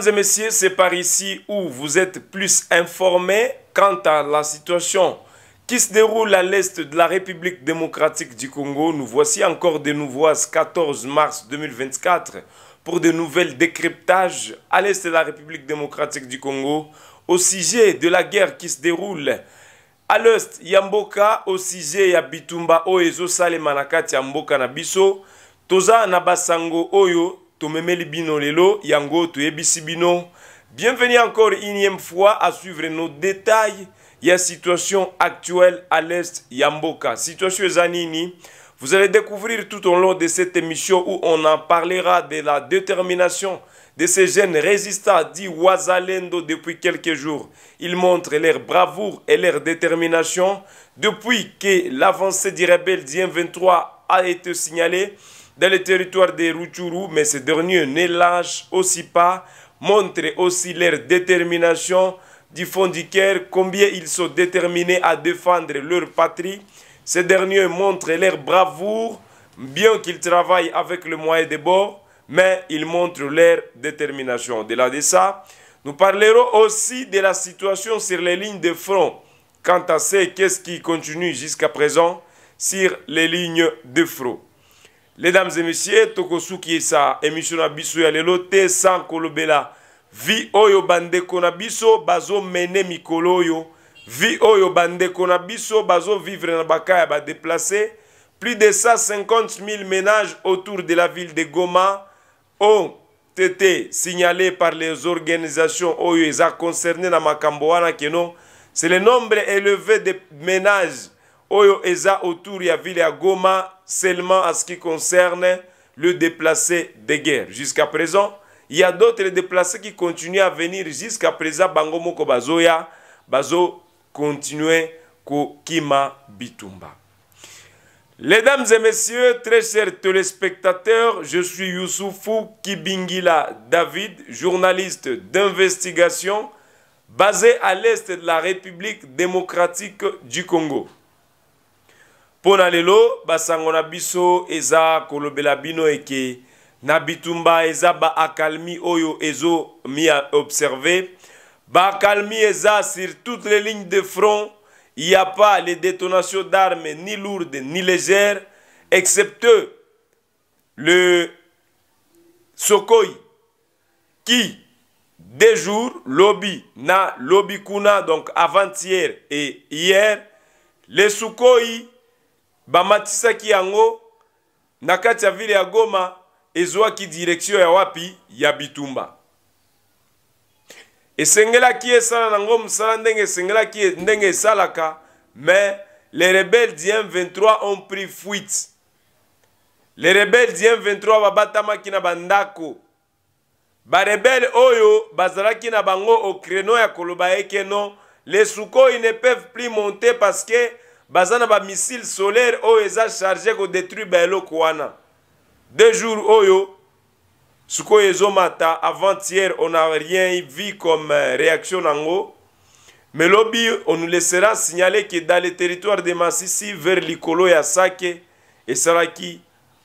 Mesdames et messieurs, c'est par ici où vous êtes plus informés quant à la situation qui se déroule à l'est de la République démocratique du Congo. Nous voici encore de nouveau ce 14 mars 2024 pour de nouvelles décryptages à l'est de la République démocratique du Congo au sujet de la guerre qui se déroule à l'est Yamboka au sujet ya Bitumba Oezo Salemanakati Yamboka Nabiso Toza Nabasango Oyo yango bienvenue encore une fois à suivre nos détails la situation actuelle à l'est Yamboka. situation Zanini, vous allez découvrir tout au long de cette émission où on en parlera de la détermination de ces jeunes résistants dits Wazalendo depuis quelques jours. Ils montrent leur bravoure et leur détermination depuis que l'avancée des rebelles d'IM23 a été signalée. Dans le territoire des Ruchuru, mais ces derniers ne lâchent aussi pas, montrent aussi leur détermination du fond du cœur, combien ils sont déterminés à défendre leur patrie. Ces derniers montrent leur bravoure, bien qu'ils travaillent avec le moyen de bord mais ils montrent leur détermination. Au-delà de ça, nous parlerons aussi de la situation sur les lignes de front. Quant à ce, qu'est-ce qui continue jusqu'à présent sur les lignes de front dames et messieurs, tokosuki e sa émission à biso ya lelo te sans kolobela. Vi oyo bande na biso bazo mené mikolo Vi oyo bande biso bazo vivre na bakaya ba déplacé. Plus de 150 000 ménages autour de la ville de Goma ont été signalés par les organisations oyo concernées dans makambo keno. C'est le nombre élevé de ménages oyo eza autour ya ville Goma seulement à ce qui concerne le déplacé de guerre. Jusqu'à présent, il y a d'autres déplacés qui continuent à venir jusqu'à présent Bangomoko bazoya bazo continuer kima bitumba. Mesdames et messieurs, très chers téléspectateurs, je suis Youssoufou Kibingila David, journaliste d'investigation basé à l'est de la République démocratique du Congo. Pour na lelo basango biso eza kolobela bino eke na bitumba eza observé. oyo a observé, eza sur toutes les lignes de front il n'y a pas les détonations d'armes ni lourdes ni légères excepté le sokoi qui des jours lobi na lobi kuna donc avant-hier et hier les Sokoi bamatisaki yango na kati ya vile ya goma ezwaki direktio ya wapi ya bitumba esengelaki esala nango mosala ndenge esengelaki e, ndenge esalaka mais les rebelles du M23 ont pris fuite les rebelles du M23 babatamaki na bandako barebele oyo bazalaki na bango au créneau ya koloba eke non les sukoyi ne peuvent plus monter parce que baza na bamissile solaire oyo eza charge kodétruire baeloko wana deux jours oyo sikoyo ezomata avant-hier on a rien vu comme euh, réaction nango mais lobi on nous laissera signaler que dans le territoire de masisi vers likolo ya sake esalaki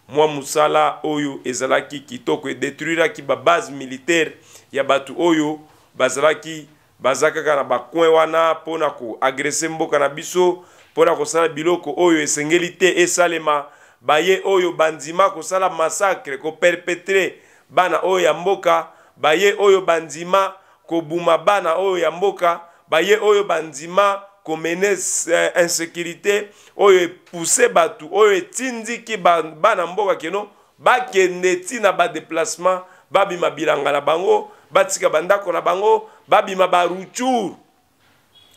mwa mosala oyo ezalaki kitoko edétruiraki babase militaire ya bato oyo bazalaki baza kaka na bakoin wana mpona koagrese mboka na biso mpona kosala biloko oyo esengeli te esalema baye oyo bandima kosala masakre koperpetre bana oyo ya mboka baye oyo bandima kobuma bana oyo ya mboka baye oyo bandima komene eh, insécurité oyo epuse bato oyo etindiki bana mboka keno bakende ntina badéplacement babima bilanga na bango batika bandako na bango babima baruture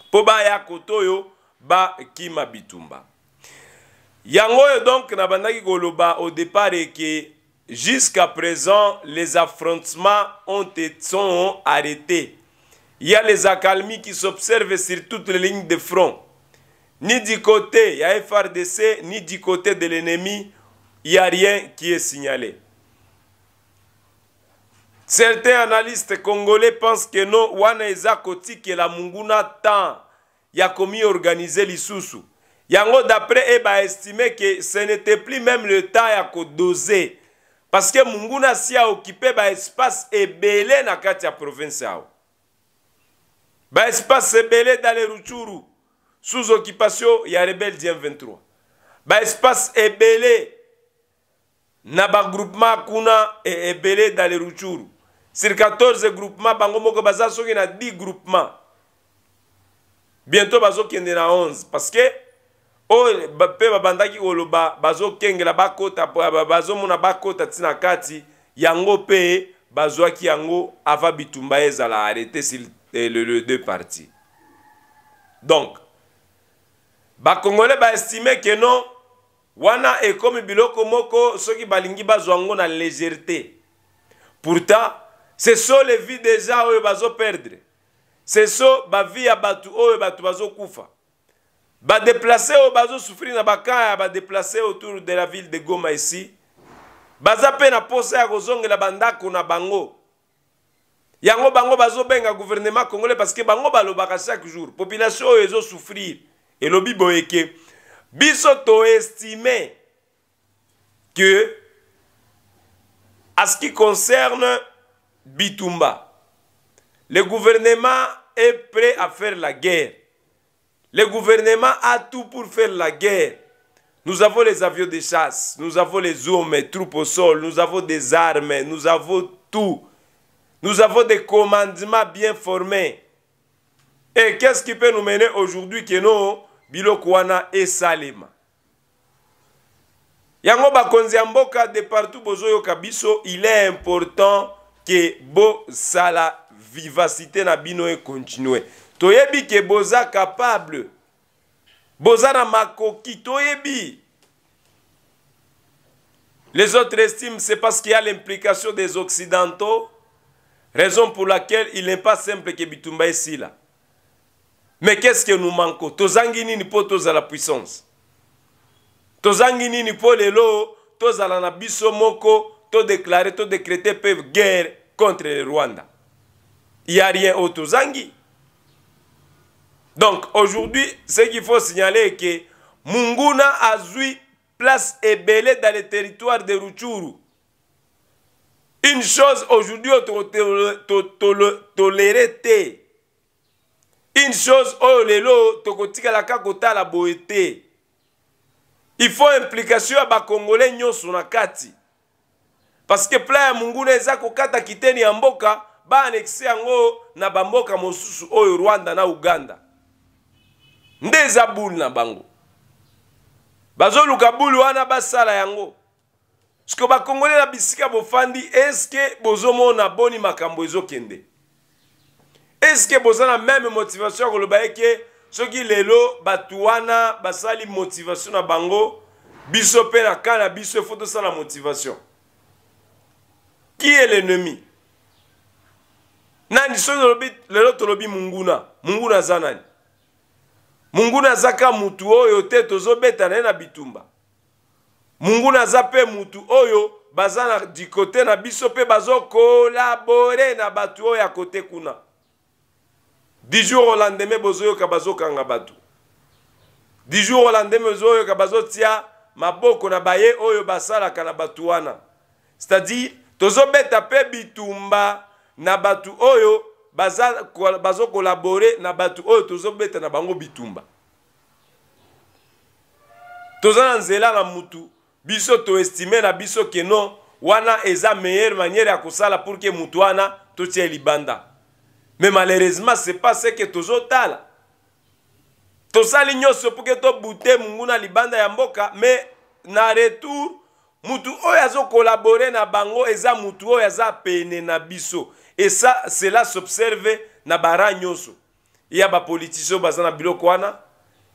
mpo baya koto oyo ba bitumba yango donc nabandaki koloba au départ que jusqu'à présent les affrontements ont été, arrêtés il y a les accalmies qui s'observent sur toutes les lignes de front ni du côté il y a FRDC ni du côté de l'ennemi il n'y a rien qui est signalé certains analystes congolais pensent que non wana que la munguna tant ya komiorganize lisusu yango d'après e baestime ke ce n'était plus même le temps ya kodose parce que munguna si aokipe baespace ebele na kati ya province awa baespace ebele dale ruchuru sous occupation ya rebelle diem 23 baespace ebele na bagroupement kuna e ebele dale ruchuru sur 14 groupement bango moko baza soki na 10 groupement bientôt bazokende na 11 parce que oyo oh, mpe babandaki koloba bazokengela bakota bazomona bakota ti na kati yango mpe bazwaki yango avant bitumba ezala arrete sur le, le deux parti donc bakongole baestime ke non wana ekomi biloko moko soki balingi bazwa yango na légèreté pourtant ce sont les vies déjà oyo bazoperdre seso bavi oh, oh, ya bato oyo bato bazokufa badeplace oyo bazosufrir na bakamp ya badeplace autour de la ville de goma esi baza mpe na posa ya kozongela bandako na bango yango bango bazobenga gouvernement congolais parce que bango balobaka chaque jour population oyo ezosufrir elobi boyeke biso toestime que à ce qui concerne bitumba le gouvernement est prêt à faire la guerre. Le gouvernement a tout pour faire la guerre. Nous avons les avions de chasse, nous avons les hommes, et troupes au sol, nous avons des armes, nous avons tout. Nous avons des commandements bien formés. Et qu'est-ce qui peut nous mener aujourd'hui que non, Bilokwana et Salima? Yango Bakonziamboka, de partout il est important ke la vivacité na bino e toyebi capable boza na les autres estiment c'est parce qu'il y a l'implication des occidentaux raison pour laquelle il n'est pas simple que bitumba là. mais qu'est-ce que nous manquons tozangi nini mpo la puissance tozangi nini po lelo tozala na biso moko To la guerre contre le Rwanda. Il n'y a rien au Donc aujourd'hui, ce qu'il faut signaler est que Munguna a joué place belle dans le territoire de Ruchuru. Une chose aujourd'hui, tolérer Une chose, oh lelo, tokotika la kakota la boété. Il faut implication à la Congolais. parce que plan ya munguna eza kokata kiteni ya mboka baanekse yango na bamboka mosusu oyo rwanda na uganda nde eza bule na bango bazoluka bule wana basala yango sike bakongole na bisika bofandi eske bozomona boni makambo ezokende eske boza na meme motivation ya koloba eke soki lelo bato wana basali motivation na bango biso mpe na kan na biso efo tosala motivation qui est l'ennemi nani soki tolobi lelo tolobi munguna munguna aza nani munguna aza ka mutu oyo te tozobeta na ye na bitumba munguna aza mpe mutu oyo baza na dikote na biso mpe bazokolabore na bato oyo ya kote kuna du jour au lendemain bozoyoka bazokanga bato du jour au lendemain bozoyoka bazotia maboko na baye oyo basalaka na bato wana c'est-à-dire tozobeta mpe bitumba na bato oyo bazokolabore na bato oyo tozobeta na bango bitumba toza na nzela na mutu biso toestime na biso keno wana eza meilleure manière ya kosala pour ke mutu wana totia libanda mais malheureusement c'est pas ce ke tozotala tosali nyonso mpo ke tobute monguna libanda ya mboka mais na retour mutu oyo azokolabore na bango eza mutu oyo aza pene na biso esa cela s'observe na bara nyonso ya bapolitisien oyo baza na biloko wana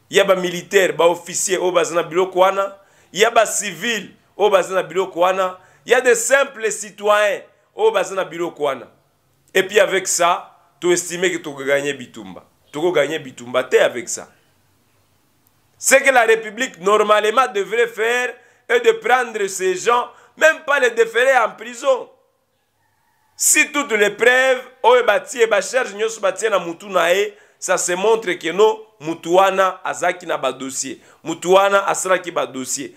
ya bamilitaire baofficier oyo baza na biloko wana ya bacivile oyo baza na biloko wana ya de simple citoyen oyo baza na biloko wana epuis avec ça toestime ke tokoganye bitumba tokoganye bitumba te avec ça ce que la république normalement devrait faire et de prendre ces gens, même pas les déférer en prison. Si toutes les preuves, et ça se montre que non, Moutouana, a azaki na dossier. dossier,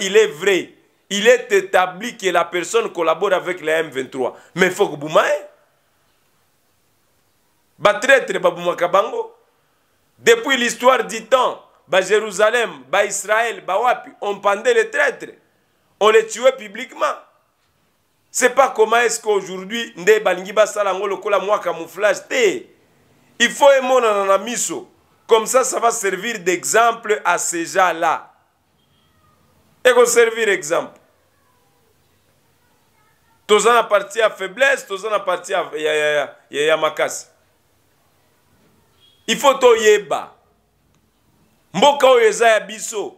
il est vrai, il est établi que la personne collabore avec la M23. Mais il faut que vous m'ayez. Depuis l'histoire du temps, Jérusalem, ba Israël, on pendait les traîtres, on les tuait publiquement. C'est pas comment est-ce qu'aujourd'hui nde balingi ngolo kola mwa camouflage té. Il faut dans na miso. Comme ça ça va servir d'exemple à ces gens-là. Et serve servir Tout ça en partie à faiblesse, ça en partie à ya ya Il faut toyeba. mboka oyo eza ya biso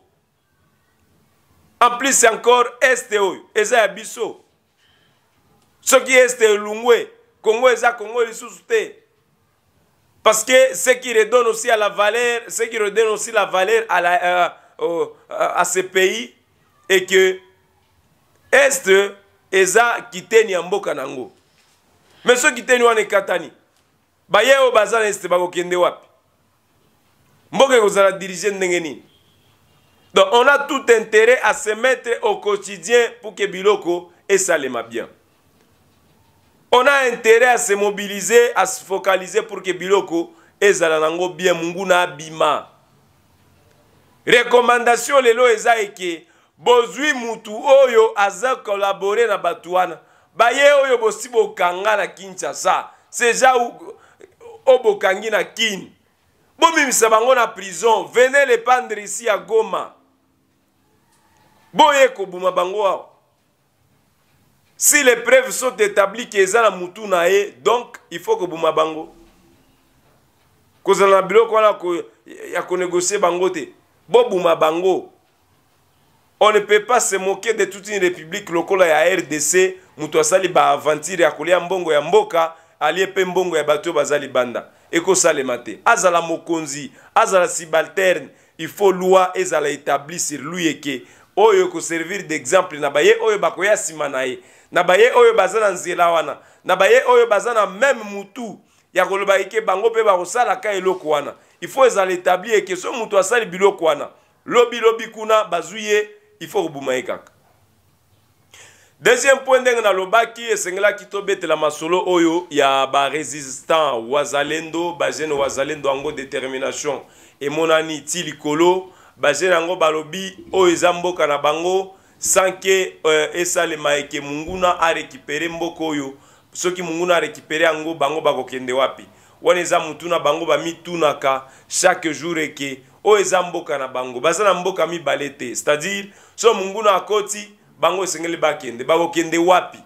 en plus encore este oyo eza ya biso soki este elungwe congo eza congo lisusu te parce que ce qui redonne aussi à la valeur ce qui redonne aussi la valeur à, la, à, euh, à, euh, à ce pays et que este eza kiteni ya mboka na yango me soki kiteni wana ekatani baye oyo baza na este bakokende wapi mboka ekozala dirige ndenge nini donc on a tout intérêt à se mettre au quotidien pour que biloko esalema bien on a intérêt à se mobiliser à se focaliser pour que biloko ezala nango bien monguna abima recommandation lelo eza eke bozwi mutu oyo aza kolabore na bato wana baye oyo bosi bokanga na kinshasa seja obokangi na kini bomimisa bango na prison venez le pendre ici ya goma boye kobuma bango awa si les preuves sont établies ke eza na mutu na ye donc il faut kobuma bango kozala na biloko wana ya konégocie bango te bobuma bango on ne peut pas se moquer de toute une république lokola ya rdc moto asali baaventure ya kolia mbongo ya mboka alie mpe mbongo ya bato oyo baza libanda ekosalema te azala mokonzi azala subalterne il faut loi ezala établi sur lui eke oyo ekoservir d'exemple na baye oyo bakoya nsima na ye na baye oyo baza na nzela wana na baye oyo baza na meme mutu ya koloba eke bango mpe bakosalaka eloko wana il faut ezala établi eke so moto asali biloko wana lobilobi kuna bazwi ye il faut kobuma ye kaka deuxième point ndenge nalobaki esengelaki tobetela masolo oyo ya barésistant wazalendo bajene wazalendo yango détermination emonani ti likolo bajene yango balobi oyo eza mboka na bango sanke euh, esalema eke munguna arekipere mboka oyo soki munguna arekipere yango bango bakokende wapi wana eza mutuna bango bamitunaka chaque jour eke oyo eza mboka na bango baza na mboka mibale te c'est-à-dire so munguna akoti bango esengeli bakende bakokende wapi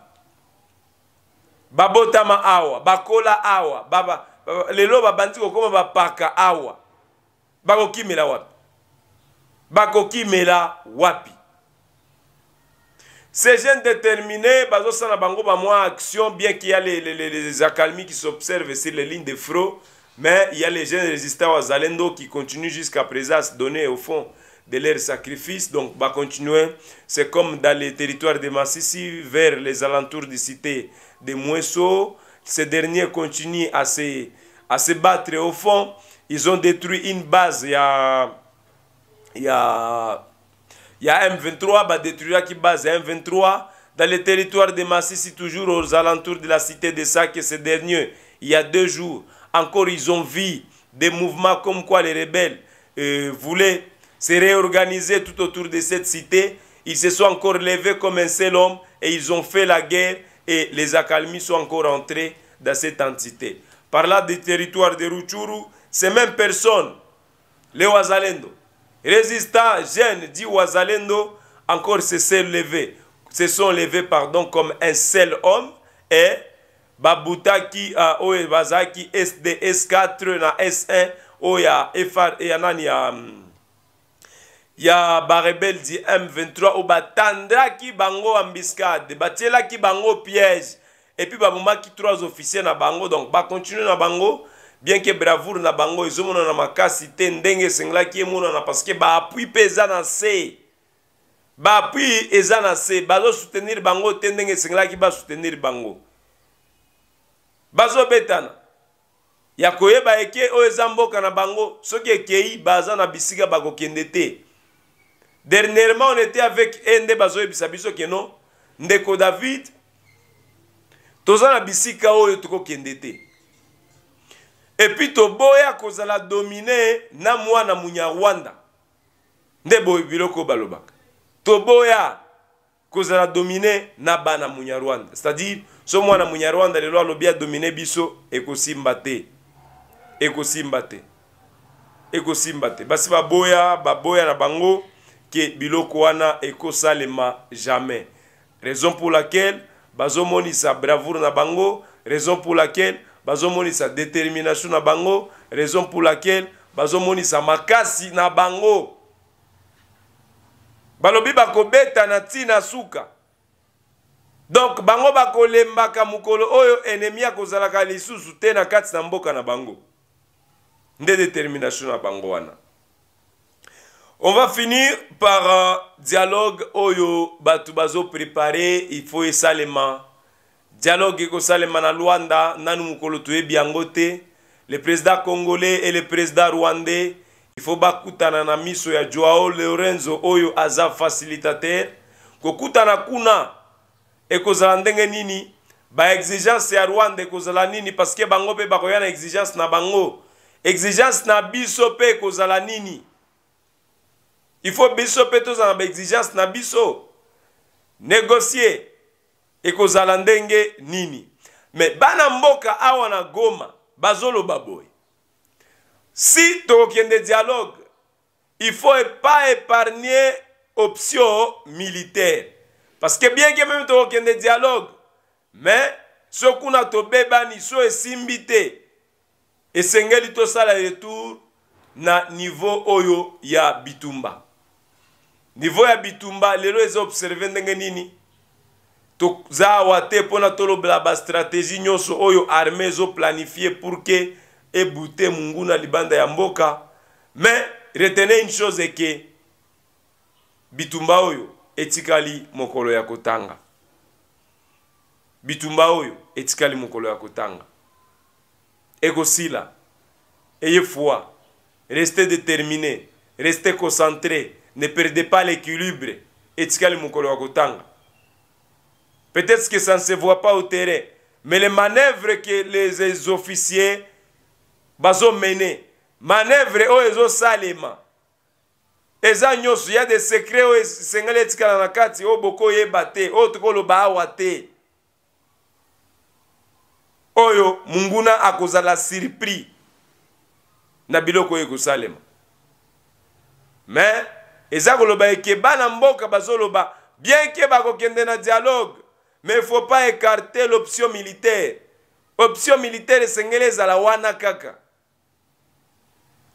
babotama awa bakola awa baba, baba, lelo babandi kokoma bapaka awa bakokimela wapi bakokimela wapi ces jeunes déterminés bazosala bango bamwa action bien qu'il y a les, les, accalmies qui s'observent sur les lignes de front mais il y a les jeunes résistants à Zalendo qui continuent jusqu'à présent à se donner au fond de leur sacrifice, Donc, va bah, continuer. C'est comme dans les territoires de Massissi, vers les alentours des cité de Mouesso. Ces derniers continuent à se, à se battre au fond. Ils ont détruit une base. Il y a, il y a, il y a M23, bah, détruira qui base M23. Dans les territoires de Massissi, toujours aux alentours de la cité de Sac, ces derniers, il y a deux jours, encore ils ont vu des mouvements comme quoi les rebelles euh, voulaient s'est réorganisé tout autour de cette cité. Ils se sont encore levés comme un seul homme et ils ont fait la guerre et les accalmies sont encore entrées dans cette entité. Par là du territoire de Ruchuru, ces mêmes personnes, les Wazalendo, résistants, jeunes, dit Wazalendo, encore se sont levés, se sont levés pardon, comme un seul homme et Babutaki à euh, Oebazaki SDS4 na S1 Oya Efar, et euh, ya barebeldi m23 oyo batandaki bango ambiscade batielaki bango piège epuis babomaki trois officier na bango donc bakontinue na bango bien ke bravoure na bango ezomonana makasi te ndenge esengelaki emonana parceke baappui mpe eza na se baappui eza na se bazosoutenir bango te ndenge esengelaki basoutenir bango bazobetana ya koyeba eke oyo eza mboka na bango soki ekei baza na bisika bakokende te Dernièrement, on était avec Ende Bazoye Bisabiso Keno, Ndeko David. Tozana bisika oyo tuko kendete. Et puis toboya kozala dominer na mwana munya Rwanda. Nde boy biloko balobaka. Toboya kozala dominer na bana munya Rwanda. C'est-à-dire so mwana munya Rwanda lelo alobi dominer biso ekosimba te. Ekosimba te. Ekosimba te. Basi baboya baboya na bango ke biloko wana ekosalema jamais raison pour laquelle bazomonisa bravoure na bango raison pour laquelle bazomonisa détermination na bango raison pour laquelle bazomonisa makasi na bango balobi bakobeta na ntina suka donk bango bakolembaka mokolo oyo enemi akozalaka lisusu te na kati na mboka na bango nde détermination na bango wana On va finir par un euh, dialogue oyo bato bazo préparer il faut esalema. Dialogue ekosalema na Luanda nanu mokolo toyebi yango te. Le président congolais et le président rwandais il faut bakutana na miso ya Joao Lorenzo oyo aza facilitateur. Kokutana kuna ekozala ndenge nini? Ba exigence ya Rwanda ekozala nini parce que bango pe bakoya na exigence na bango. Exigence na biso pe ekozala nini? il faut biso mpe tozala ba exigence na biso négocie ekozala ndenge nini me bana mboka awa na goma bazoloba boye si tokokende dialogue il faut e-, pas épargner option militaire parce que bien ke meme tokokende dialogue mais so kuna tobebani so esimbi te esengeli tosala retour na niveau oyo ya bitumba niveau ya bitumba lelo eza observe ndenge nini toza awa te mpona tolobela bastratégie nyonso oyo armée ezoplanifie pour ke ebute munguna libanda ya mboka mais retenez une chose eke bitumba oyo etikali mokolo ya kotanga bitumba oyo etikali mokolo ya kotanga ekosila eye foi reste déterminé reste concentré ne perdez pas l'équilibre etikali mokolo ya kotanga peut-être que ça ne se voit pas au terrain mais les manœuvres que les officiers bazomene manœuvre oyo ezosalema eza nyonso ya de secret oyo esengeli etikala na kati oyo bokoyeba te oyo tokoloba awa te oyo monguna akozala surpris na biloko oyo ekosalema mais eza koloba ekeba na mboka bazoloba bien ke bakokende dialogue mais faut pas écarter l'option militaire option militaire à la wana kaka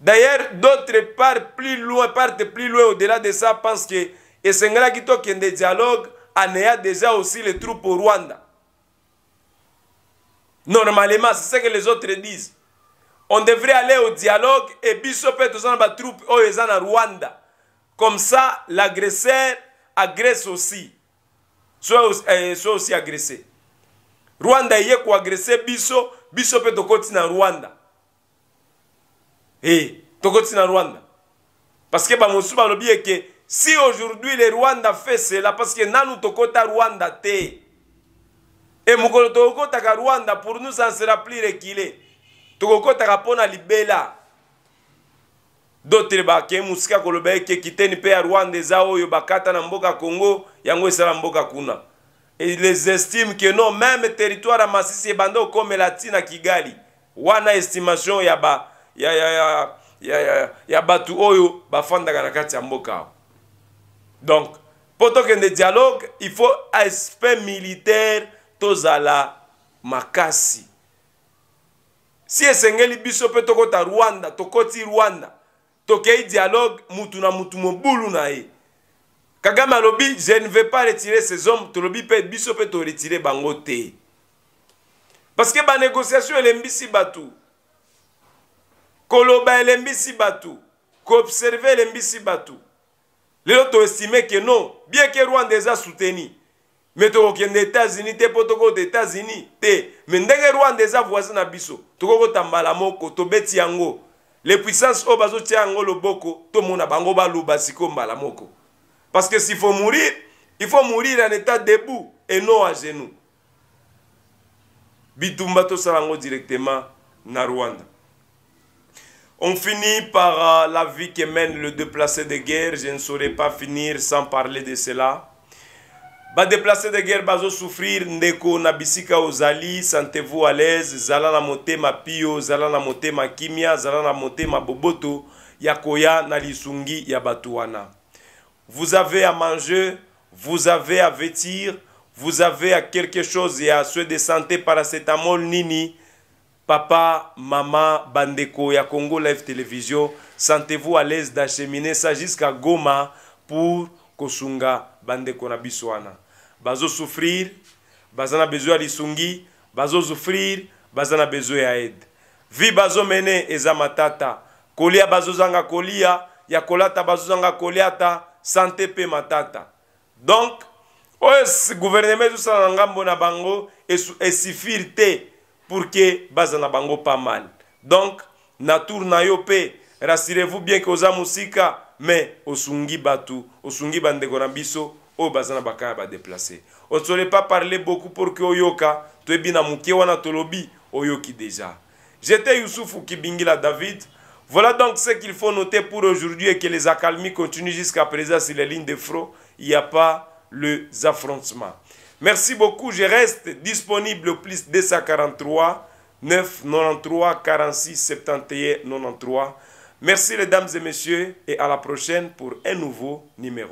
d'ailleurs d'autres partent plus loin partent plus loin au-delà de ça parce que ont tokende dialogue ont déjà aussi les troupes au rwanda normalement c'est ce que les autres disent on devrait aller au dialogue et puis se toza troupes troupes au rwanda Comme ça, l'agresseur agresse aussi. Soit, euh, soit aussi agressé. Rwanda ye ko agressé biso, biso pe tokoti na Rwanda. Eh, tokoti na Rwanda. Parce que bamosu balobi que si aujourd'hui le Rwanda fait cela parce que nanu tokota Rwanda te. Et mukolo tokota ka Rwanda pour nous ça ne sera plus reculé. Tokota ka pona libela. doteleba ke mosika koloba eke kiteni mpe ya rwanda eza oyo bakata na mboka congo yango esala mboka kuna Et les estiment que non même territoire ya masisi ebanda okomela ntina kigali wana estimation ya, ba, ya, ya, ya, ya, ya, ya bato oyo bafandaka na kati ya mboka ao donc mpo tokende dialogue il faut aspect militaire tozala makasi si esengeli biso mpe tokota rwanda tokoti rwanda tokei dialogue mutu na mutu mobulu na ye kagame alobi je ne vais pas retirer ces hommes tolobi mpe biso mpe toretire bango te parce que banégociation elembisi bato koloba elembisi bato koobserve elembisi bato lelo toestime ke non bien ke rwanda eza souteni me tokokende états-unis te mpo tokokota états-unis te me ndenge rwanda eza voisin na biso tokokota mbala moko tobeti yango les puissances boko mona bango parce que s'il faut mourir il faut mourir en état debout et non à genoux directement On finit par euh, la vie qui mène le déplacé de guerre. Je ne saurais pas finir sans parler de cela. badeplace de guerre bazosouffrir ndeko na bisika ozali sentez-vous à l'aise zala na motema pio zala na motema kimia zala na motema boboto ya koya na lisungi ya bato wana vous avez à manger vous avez à vêtir vous avez à quelque chose ya soin de santé paracetamol nini papa mama bandeko ya congo live télévision sentez-vous à l'aise d'acheminer ça jusqu'à goma pour kosunga bandeko na biso wana bazosouffrir baza na besoin ya lisungi bazosouffrir baza na besoin ya aide vi bazomene eza matata kolia bazozanga kolia ya kolata bazozanga koliata sante mpe matata donc oyo guvernema ezosala na ngambo na bango esifir te pour ke baza na bango pas mal donc nature na yo mpe rassurez-vous bien ke oza mosika Mais au osungi batu osungi bandeko na biso oyo baza déplacer. On ne saurait pas parler beaucoup pour que oyoka toyebi na moke wana tolobi oyoki déjà j'étais yusufu kibingila david Voilà donc ce qu'il faut noter pour aujourd'hui et que les accalmies continuent jusqu'à présent sur les lignes de front. Il n'y a pas les affrontements. Merci beaucoup. Je reste disponible au plus 243 993 46 71 93. Merci les dames et messieurs et à la prochaine pour un nouveau numéro.